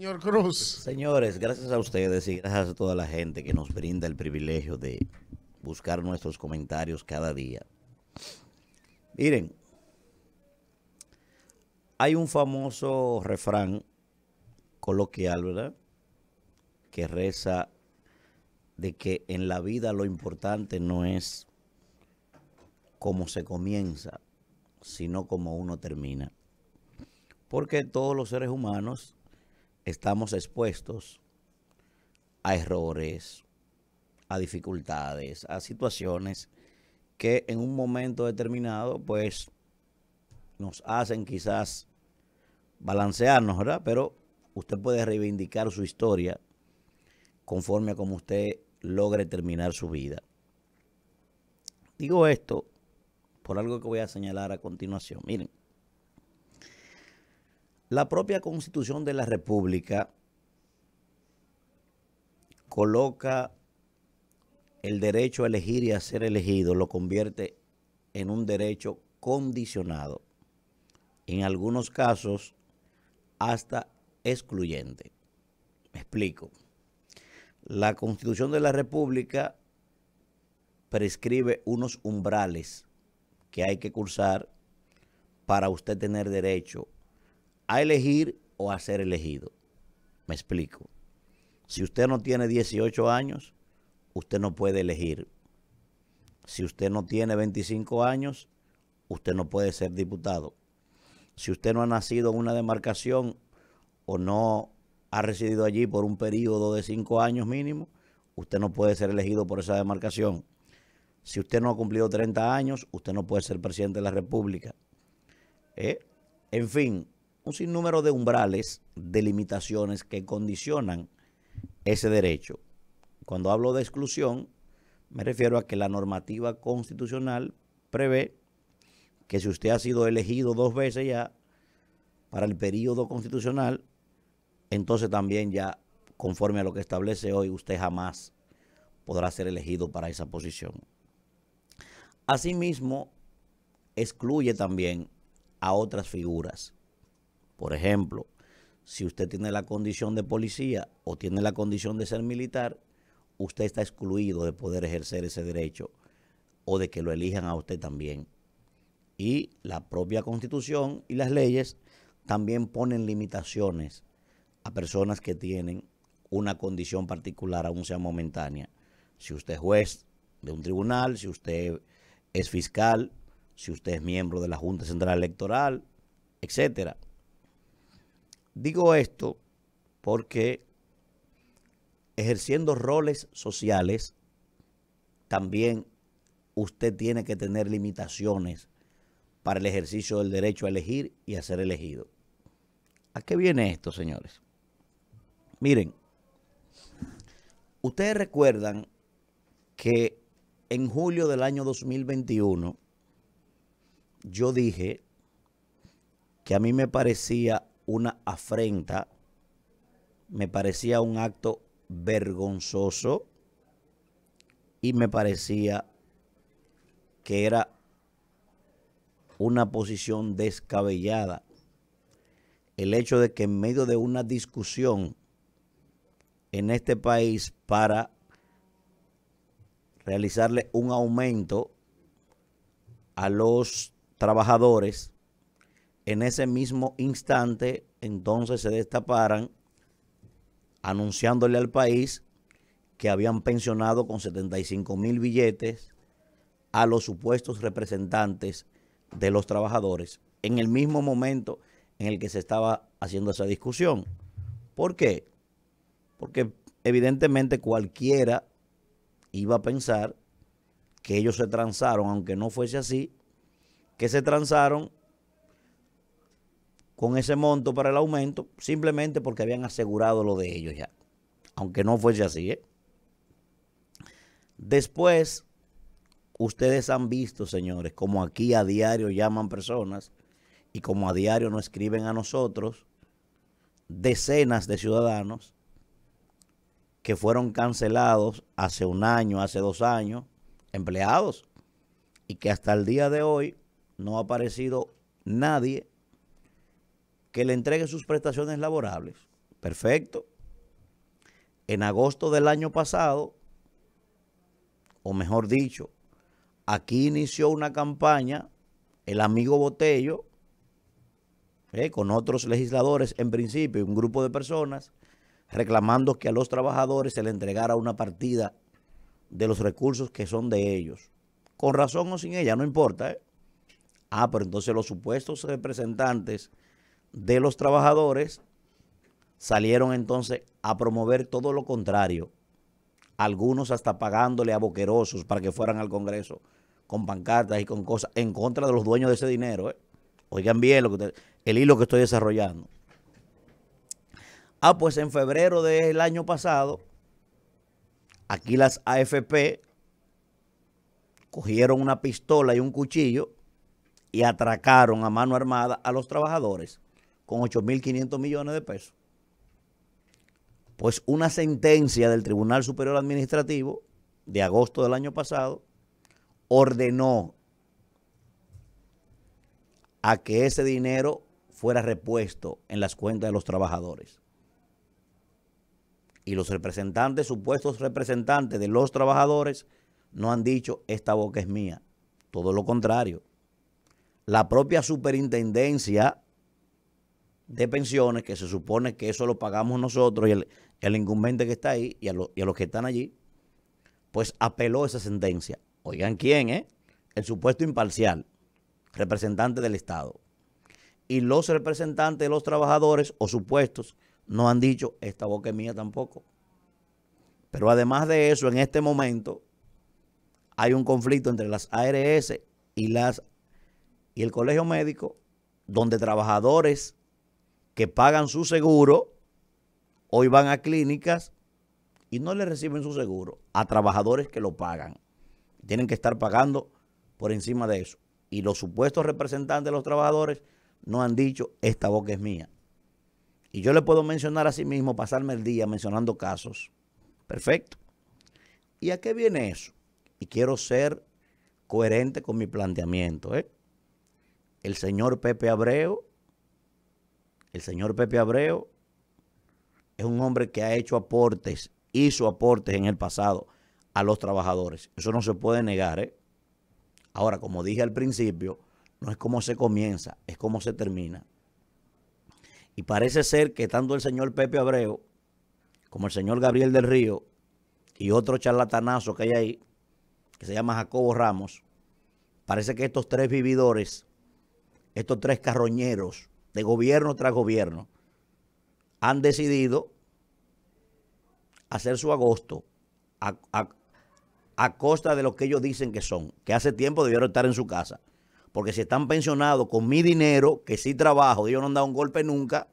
Señor Cruz. Señores, gracias a ustedes y gracias a toda la gente que nos brinda el privilegio de buscar nuestros comentarios cada día. Miren, hay un famoso refrán coloquial, ¿verdad? Que reza de que en la vida lo importante no es cómo se comienza, sino cómo uno termina. Porque todos los seres humanos estamos expuestos a errores, a dificultades, a situaciones que en un momento determinado, pues, nos hacen quizás balancearnos, ¿verdad? Pero usted puede reivindicar su historia conforme a como usted logre terminar su vida. Digo esto por algo que voy a señalar a continuación. Miren, la propia Constitución de la República coloca el derecho a elegir y a ser elegido, lo convierte en un derecho condicionado, en algunos casos hasta excluyente. Me explico. La Constitución de la República prescribe unos umbrales que hay que cursar para usted tener derecho a elegir o a ser elegido. Me explico. Si usted no tiene 18 años, usted no puede elegir. Si usted no tiene 25 años, usted no puede ser diputado. Si usted no ha nacido en una demarcación o no ha residido allí por un periodo de 5 años mínimo, usted no puede ser elegido por esa demarcación. Si usted no ha cumplido 30 años, usted no puede ser presidente de la República. ¿Eh? En fin, un sinnúmero de umbrales, de limitaciones que condicionan ese derecho. Cuando hablo de exclusión, me refiero a que la normativa constitucional prevé que si usted ha sido elegido dos veces ya para el periodo constitucional, entonces también ya, conforme a lo que establece hoy, usted jamás podrá ser elegido para esa posición. Asimismo, excluye también a otras figuras por ejemplo, si usted tiene la condición de policía o tiene la condición de ser militar, usted está excluido de poder ejercer ese derecho o de que lo elijan a usted también. Y la propia constitución y las leyes también ponen limitaciones a personas que tienen una condición particular, aún sea momentánea. Si usted es juez de un tribunal, si usted es fiscal, si usted es miembro de la Junta Central Electoral, etcétera. Digo esto porque ejerciendo roles sociales, también usted tiene que tener limitaciones para el ejercicio del derecho a elegir y a ser elegido. ¿A qué viene esto, señores? Miren, ustedes recuerdan que en julio del año 2021 yo dije que a mí me parecía una afrenta, me parecía un acto vergonzoso y me parecía que era una posición descabellada. El hecho de que en medio de una discusión en este país para realizarle un aumento a los trabajadores, en ese mismo instante, entonces se destaparan anunciándole al país que habían pensionado con 75 mil billetes a los supuestos representantes de los trabajadores en el mismo momento en el que se estaba haciendo esa discusión. ¿Por qué? Porque evidentemente cualquiera iba a pensar que ellos se transaron, aunque no fuese así, que se transaron con ese monto para el aumento, simplemente porque habían asegurado lo de ellos ya, aunque no fuese así. ¿eh? Después, ustedes han visto, señores, como aquí a diario llaman personas y como a diario nos escriben a nosotros decenas de ciudadanos que fueron cancelados hace un año, hace dos años, empleados, y que hasta el día de hoy no ha aparecido nadie que le entregue sus prestaciones laborales. Perfecto. En agosto del año pasado, o mejor dicho, aquí inició una campaña el amigo Botello, eh, con otros legisladores en principio un grupo de personas, reclamando que a los trabajadores se le entregara una partida de los recursos que son de ellos. Con razón o sin ella, no importa. Eh. Ah, pero entonces los supuestos representantes de los trabajadores salieron entonces a promover todo lo contrario. Algunos hasta pagándole a boquerosos para que fueran al Congreso con pancartas y con cosas en contra de los dueños de ese dinero. ¿eh? Oigan bien lo que el hilo que estoy desarrollando. Ah, pues en febrero del año pasado, aquí las AFP cogieron una pistola y un cuchillo y atracaron a mano armada a los trabajadores con 8.500 millones de pesos. Pues una sentencia del Tribunal Superior Administrativo de agosto del año pasado ordenó a que ese dinero fuera repuesto en las cuentas de los trabajadores. Y los representantes, supuestos representantes de los trabajadores, no han dicho, esta boca es mía. Todo lo contrario. La propia superintendencia de pensiones, que se supone que eso lo pagamos nosotros y el, incumbente que está ahí y a, los que están allí, pues apeló esa sentencia. Oigan quién, ¿eh? El supuesto imparcial, representante del Estado. Y los representantes de los trabajadores o supuestos no han dicho, esta boca es mía tampoco. Pero además de eso, en este momento hay un conflicto entre las ARS y, las, y el colegio médico, donde trabajadores que pagan su seguro, hoy van a clínicas y no le reciben su seguro a trabajadores que lo pagan. Tienen que estar pagando por encima de eso. Y los supuestos representantes de los trabajadores no han dicho, esta boca es mía. Y yo le puedo mencionar a sí mismo, pasarme el día mencionando casos. Perfecto. ¿Y a qué viene eso? Y quiero ser coherente con mi planteamiento. ¿eh? El señor Pepe Abreu el señor Pepe Abreu es un hombre que ha hecho aportes, hizo aportes en el pasado a los trabajadores. Eso no se puede negar. ¿eh? Ahora, como dije al principio, no es cómo se comienza, es cómo se termina. Y parece ser que tanto el señor Pepe Abreu como el señor Gabriel del Río y otro charlatanazo que hay ahí, que se llama Jacobo Ramos, parece que estos tres vividores, estos tres carroñeros, de gobierno tras gobierno, han decidido hacer su agosto a, costa de lo que ellos dicen que son, que hace tiempo debieron estar en su casa. Porque si están pensionados con mi dinero, que sí trabajo, ellos no han dado un golpe nunca,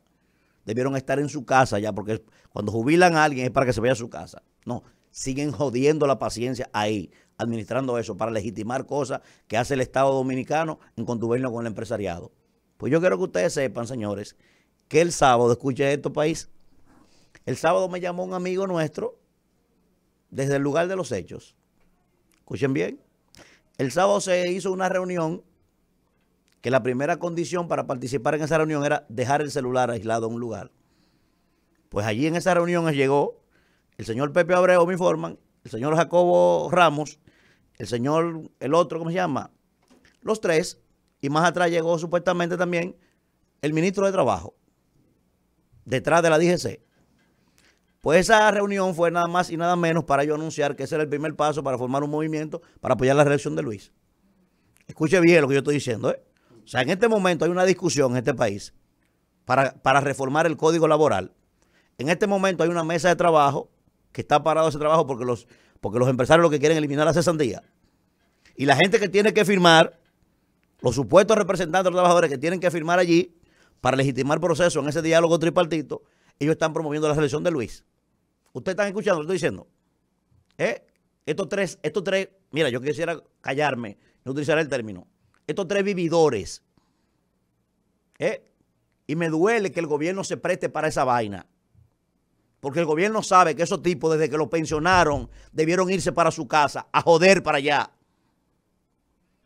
debieron estar en su casa ya, porque cuando jubilan a alguien es para que se vaya a su casa. No, siguen jodiendo la paciencia ahí, administrando eso para legitimar cosas que hace el Estado dominicano en contubernio con el empresariado. Pues yo quiero que ustedes sepan, señores, que el sábado, escuchen esto, país. El sábado me llamó un amigo nuestro desde el lugar de los hechos. Escuchen bien. El sábado se hizo una reunión que la primera condición para participar en esa reunión era dejar el celular aislado en un lugar. Pues allí en esa reunión llegó el señor Pepe Abreu, me informan, el señor Jacobo Ramos, el señor, el otro, ¿cómo se llama? Los tres y más atrás llegó supuestamente también el ministro de Trabajo, detrás de la DGC. Pues esa reunión fue nada más y nada menos para yo anunciar que ese era el primer paso para formar un movimiento para apoyar la reelección de Luis. Escuche bien lo que yo estoy diciendo. ¿eh? O sea, en este momento hay una discusión en este país para, reformar el código laboral. En este momento hay una mesa de trabajo que está parado ese trabajo porque los, porque los empresarios lo que quieren es eliminar la cesantía. Y la gente que tiene que firmar los supuestos representantes de los trabajadores que tienen que firmar allí para legitimar el proceso en ese diálogo tripartito, ellos están promoviendo la selección de Luis. Ustedes están escuchando, lo estoy diciendo. ¿Eh? Estos tres, estos tres, mira, yo quisiera callarme, no utilizar el término. Estos tres vividores. ¿eh? Y me duele que el gobierno se preste para esa vaina. Porque el gobierno sabe que esos tipos, desde que los pensionaron, debieron irse para su casa, a joder para allá.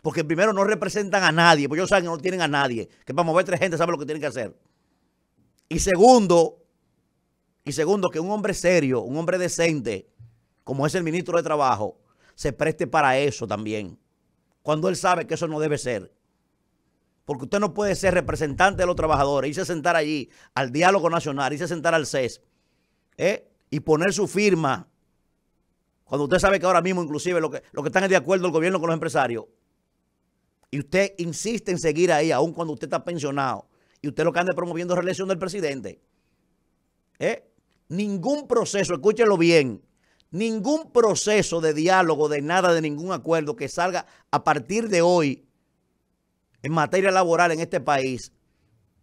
Porque primero no representan a nadie, porque ellos saben que no tienen a nadie. Que para mover tres gente sabe lo que tienen que hacer. Y segundo, y segundo, que un hombre serio, un hombre decente, como es el ministro de Trabajo, se preste para eso también. Cuando él sabe que eso no debe ser. Porque usted no puede ser representante de los trabajadores, irse a sentar allí al diálogo nacional, irse a sentar al CES ¿eh? y poner su firma. Cuando usted sabe que ahora mismo, inclusive, lo que, lo que están es de acuerdo el gobierno con los empresarios y usted insiste en seguir ahí, aun cuando usted está pensionado, y usted lo que anda promoviendo es elección del presidente. ¿Eh? Ningún proceso, escúchelo bien, ningún proceso de diálogo, de nada, de ningún acuerdo que salga a partir de hoy en materia laboral en este país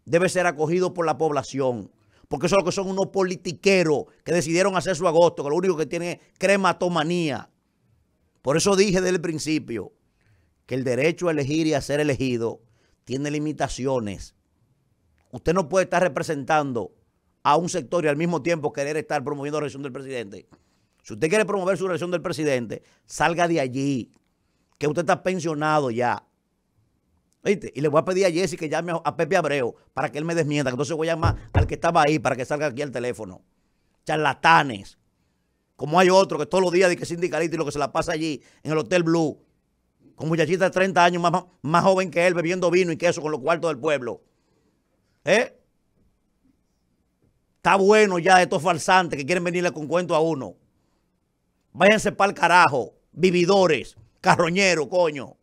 debe ser acogido por la población. Porque eso es lo que son unos politiqueros que decidieron hacer su agosto, que lo único que tienen es crematomanía. Por eso dije desde el principio, que el derecho a elegir y a ser elegido tiene limitaciones. Usted no puede estar representando a un sector y al mismo tiempo querer estar promoviendo la elección del presidente. Si usted quiere promover su elección del presidente, salga de allí, que usted está pensionado ya. Y le voy a pedir a Jesse que llame a Pepe Abreu para que él me desmienta. Entonces voy a llamar al que estaba ahí para que salga aquí al teléfono. Charlatanes. Como hay otro que todos los días dice que sindicalista y lo que se la pasa allí en el Hotel Blue con muchachita de 30 años más, más joven que él bebiendo vino y queso con los cuartos del pueblo. ¿Eh? Está bueno ya de estos falsantes que quieren venirle con cuento a uno. Váyanse para el carajo, vividores, carroñeros, coño.